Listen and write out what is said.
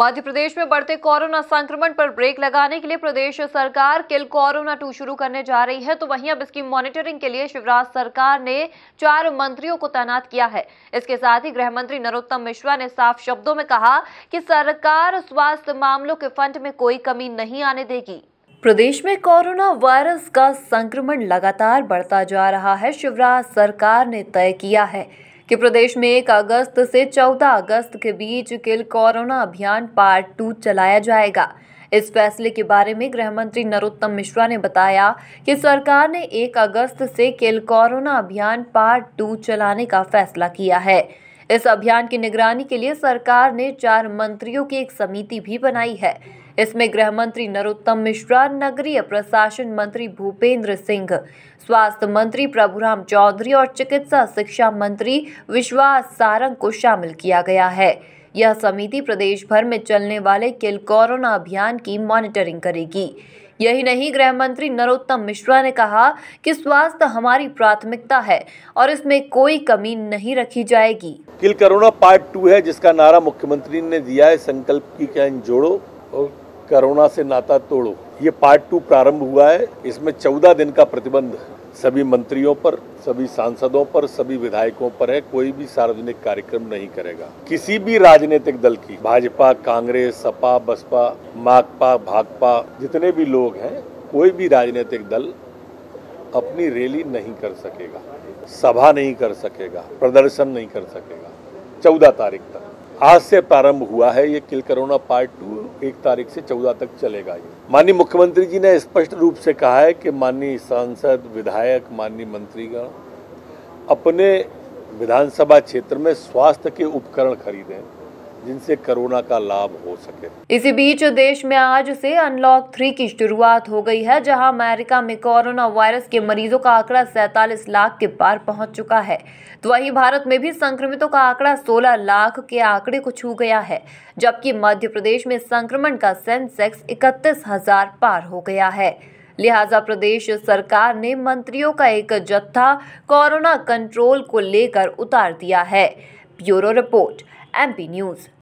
मध्य प्रदेश में बढ़ते कोरोना संक्रमण पर ब्रेक लगाने के लिए प्रदेश सरकार किल कोरोना टू शुरू करने जा रही है तो वहीं अब इसकी मॉनिटरिंग के लिए शिवराज सरकार ने चार मंत्रियों को तैनात किया है इसके साथ ही गृह मंत्री नरोत्तम मिश्रा ने साफ शब्दों में कहा कि सरकार स्वास्थ्य मामलों के फंड में कोई कमी नहीं आने देगी प्रदेश में कोरोना वायरस का संक्रमण लगातार बढ़ता जा रहा है शिवराज सरकार ने तय किया है कि प्रदेश में एक अगस्त से चौदह अगस्त के बीच किल कोरोना अभियान पार्ट टू चलाया जाएगा इस फैसले के बारे में गृह मंत्री नरोत्तम मिश्रा ने बताया कि सरकार ने एक अगस्त से किल कोरोना अभियान पार्ट टू चलाने का फैसला किया है इस अभियान की निगरानी के लिए सरकार ने चार मंत्रियों की एक समिति भी बनाई है इसमें गृह मंत्री नरोत्तम मिश्रा नगरीय प्रशासन मंत्री भूपेंद्र सिंह स्वास्थ्य मंत्री प्रभुराम चौधरी और चिकित्सा शिक्षा मंत्री विश्वास सारंग को शामिल किया गया है यह समिति प्रदेश भर में चलने वाले किल कोरोना अभियान की मॉनिटरिंग करेगी यही नहीं गृह मंत्री नरोत्तम मिश्रा ने कहा कि स्वास्थ्य हमारी प्राथमिकता है और इसमें कोई कमी नहीं रखी जाएगी किल कोरोना पार्ट टू है जिसका नारा मुख्यमंत्री ने दिया है संकल्प की कैन जोड़ो और कोरोना से नाता तोड़ो ये पार्ट टू प्रारंभ हुआ है इसमें चौदह दिन का प्रतिबंध सभी मंत्रियों पर सभी सांसदों पर सभी विधायकों पर है कोई भी सार्वजनिक कार्यक्रम नहीं करेगा किसी भी राजनीतिक दल की भाजपा कांग्रेस सपा बसपा माकपा भाकपा जितने भी लोग हैं कोई भी राजनीतिक दल अपनी रैली नहीं कर सकेगा सभा नहीं कर सकेगा प्रदर्शन नहीं कर सकेगा चौदह तारीख तक आज से प्रारंभ हुआ है ये किल करोना पार्ट टू एक तारीख से चौदह तक चलेगा ये माननीय मुख्यमंत्री जी ने स्पष्ट रूप से कहा है कि माननीय सांसद विधायक माननीय मंत्रीगण अपने विधानसभा क्षेत्र में स्वास्थ्य के उपकरण खरीदें जिनसे कोरोना का लाभ हो सके इसी बीच देश में आज से अनलॉक थ्री की शुरुआत हो गई है जहां अमेरिका में कोरोना वायरस के मरीजों का आंकड़ा सैतालीस लाख के पार पहुंच चुका है तो वही भारत में भी संक्रमितों का आंकड़ा 16 लाख के आंकड़े को छू गया है जबकि मध्य प्रदेश में संक्रमण का सेंसेक्स इकतीस हजार पार हो गया है लिहाजा प्रदेश सरकार ने मंत्रियों का एक जत्था कोरोना कंट्रोल को लेकर उतार दिया है ब्यूरो रिपोर्ट एमपी न्यूज़